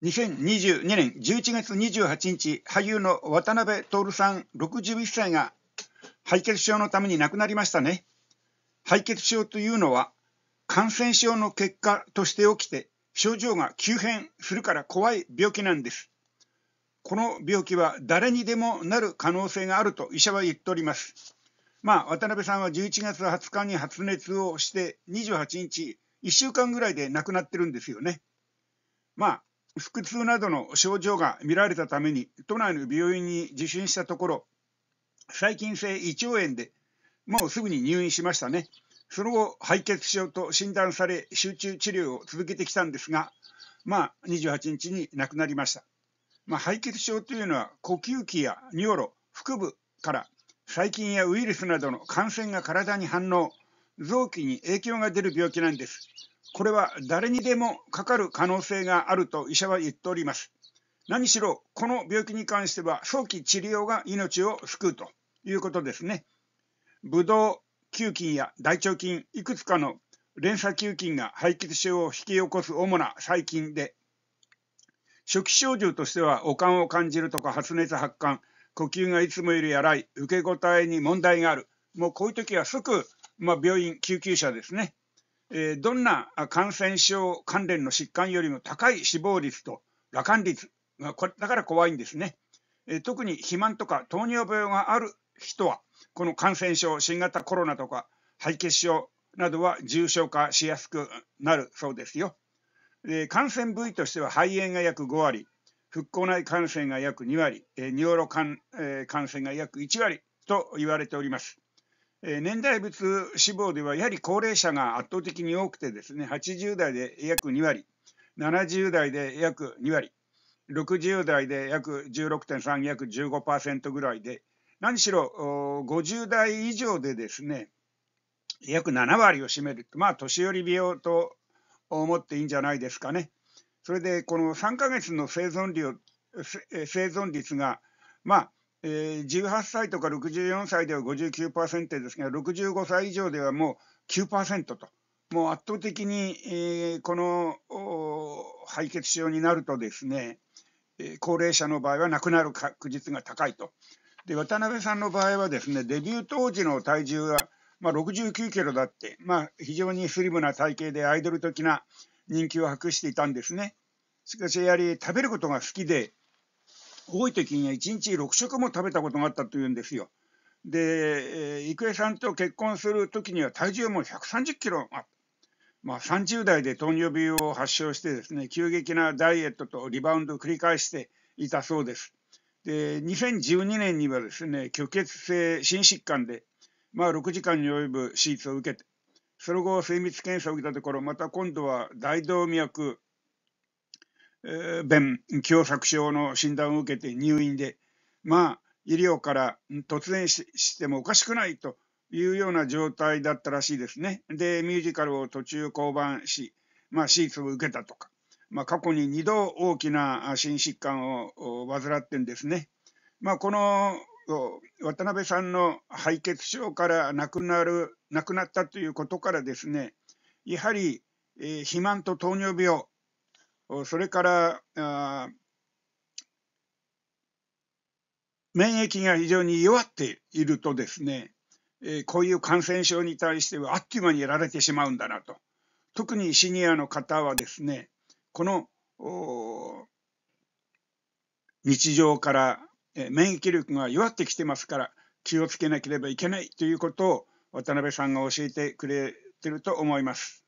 2022年11月28日、俳優の渡辺徹さん61歳が敗血症のために亡くなりましたね。敗血症というのは、感染症の結果として起きて、症状が急変するから怖い病気なんです。この病気は誰にでもなる可能性があると医者は言っております。まあ、渡辺さんは11月20日に発熱をして、28日、1週間ぐらいで亡くなってるんですよね。まあ、腹痛などの症状が見られたために都内の病院に受診したところ細菌性胃腸炎でもうすぐに入院しましたねその後敗血症と診断され集中治療を続けてきたんですがまあ28日に亡くなりました、まあ、敗血症というのは呼吸器や尿路腹部から細菌やウイルスなどの感染が体に反応臓器に影響が出る病気なんですこれは誰にでもかかる可能性があると医者は言っております。何しろ、この病気に関しては早期治療が命を救うということですね。ブドウ、球菌や大腸菌、いくつかの連鎖球菌が肺気症を引き起こす主な細菌で、初期症状としては、悪寒を感じるとか発熱発汗、呼吸がいつもより荒い、受け答えに問題がある、もうこういう時は即、まあ、病院、救急車ですね。えどんな感染症関連の疾患よりも高い死亡率と羅漢率だから怖いんですね、え特に肥満とか糖尿病がある人はこの感染症新型コロナとか敗血症などは重症化しやすくなるそうですよ、え感染部位としては肺炎が約5割復興内感染が約2割、え尿路感,、感染が約1割と言われております年代別死亡ではやはり高齢者が圧倒的に多くてですね80代で約2割70代で約2割60代で約16.3約15%ぐらいで何しろ50代以上でですね約7割を占めるまあ年寄り病と思っていいんじゃないですかね。それでこの3ヶ月の生存量生存率がまあえー、18歳とか64歳では59%ですが65歳以上ではもう9%ともう圧倒的に、えー、この敗血症になるとですね、えー、高齢者の場合は亡くなる確率が高いとで渡辺さんの場合はですねデビュー当時の体重は、まあ、69キロだって、まあ、非常にスリムな体型でアイドル的な人気を博していたんですねしかしやはり食べることが好きで多い時には1日6食も食べたことがあったというんですよ。で、えー、郁恵さんと結婚する時には体重も130キロあまあ、30代で糖尿病を発症してですね急激なダイエットとリバウンドを繰り返していたそうです。で2012年にはですね虚血性心疾患で、まあ、6時間に及ぶ手術を受けてその後精密検査を受けたところまた今度は大動脈弁、狭窄症の診断を受けて入院で、まあ、医療から突然してもおかしくないというような状態だったらしいですね。で、ミュージカルを途中降板し、まあ、手術を受けたとか、まあ、過去に2度大きな心疾患を患ってんですね。まあ、この渡辺さんの敗血症から亡くなる亡くなったということからですねやはり、えー、肥満と糖尿病それから免疫が非常に弱っているとですね、えこういう感染症に対してはあっという間にやられてしまうんだなと。特にシニアの方はですね、この日常から、え免疫力が弱ってきてますから気をつけなければいけないということを渡辺さんが教えてくれてると思います。